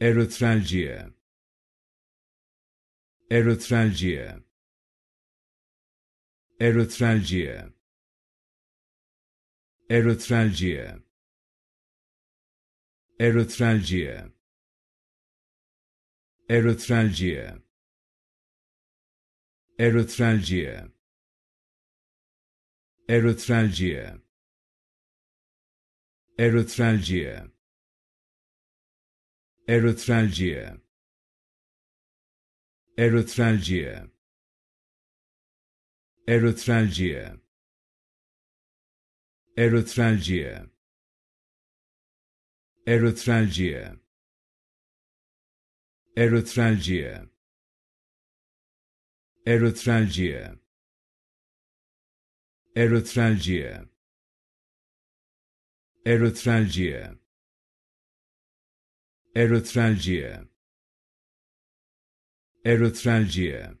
Eritralgia Eritralgia Eritralgia Eritralgia Eritralgia Eritralgia Eritralgia Eritralgia Eritralgia Eritralgia Eritralgia Eritralgia Eritralgia Eritralgia Eritralgia Eritralgia Eritralgia Eritralgia Eritralgia Eritralgia